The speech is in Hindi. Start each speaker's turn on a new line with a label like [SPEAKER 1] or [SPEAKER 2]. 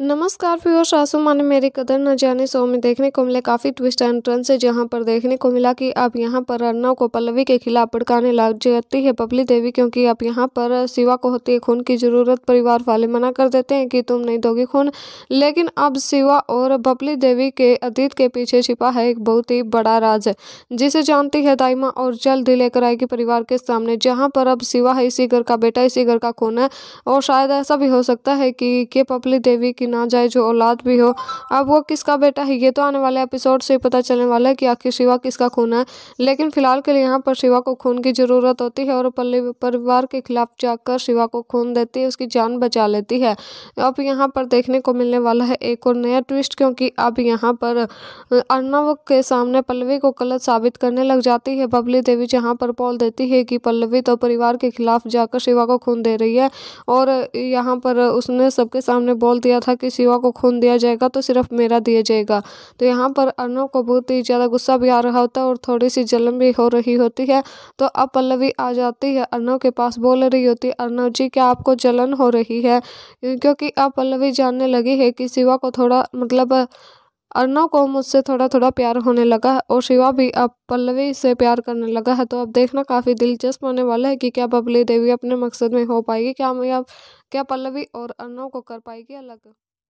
[SPEAKER 1] नमस्कार सासू माने मेरी कदर न जाने शो में देखने को मिले काफ़ी ट्विस्ट एंड टर्न से जहां पर देखने को मिला कि अब यहां पर अर्णव को पल्लवी के खिलाफ भड़काने लग जाती है पब्ली देवी क्योंकि अब यहां पर शिवा को होती है खून की ज़रूरत परिवार वाले मना कर देते हैं कि तुम नहीं दोगी खून लेकिन अब शिवा और पब्ली देवी के अतीत के पीछे छिपा है एक बहुत ही बड़ा राज जिसे जानती है दाइमा और जल्द ही लेकर आएगी परिवार के सामने जहाँ पर अब शिवा है इसी घर का बेटा इसी घर का खून है और शायद ऐसा भी हो सकता है कि के देवी की की ना जाए जो औलाद भी हो अब वो किसका बेटा है ये तो आने वाले एपिसोड से पता चलने वाला है कि आखिर शिवा किसका खून है लेकिन फिलहाल के लिए यहाँ पर शिवा को खून की ज़रूरत होती है और परिवार के खिलाफ जाकर शिवा को खून देती है उसकी जान बचा लेती है अब यहाँ पर देखने को मिलने वाला है एक और नया ट्विस्ट क्योंकि अब यहाँ पर अर्णव के सामने पल्लवी को गलत साबित करने लग जाती है बबली देवी जहाँ पर पोल देती है कि पल्लवी तो परिवार के खिलाफ जाकर शिवा को खून दे रही है और यहाँ पर उसने सबके सामने बोल दिया था कि शिवा को खून दिया जाएगा तो सिर्फ मेरा दिया जाएगा तो यहाँ पर अर्नव को बहुत ही ज़्यादा गुस्सा भी आ रहा होता है और थोड़ी सी जलन भी हो रही होती है तो अब पल्लवी आ जाती है अर्नव के पास बोल रही होती है अर्नव जी क्या आपको जलन हो रही है क्योंकि अब पल्लवी जानने लगी है कि शिवा को थोड़ा मतलब अर्नव को मुझसे थोड़ा थोड़ा प्यार होने लगा है और शिवा भी अब पल्लवी से प्यार करने लगा है तो अब देखना काफ़ी दिलचस्प होने वाला है कि क्या बबली देवी अपने मकसद में हो पाएगी क्या मैं अब क्या पल्लवी और अर्नव को कर पाएगी अलग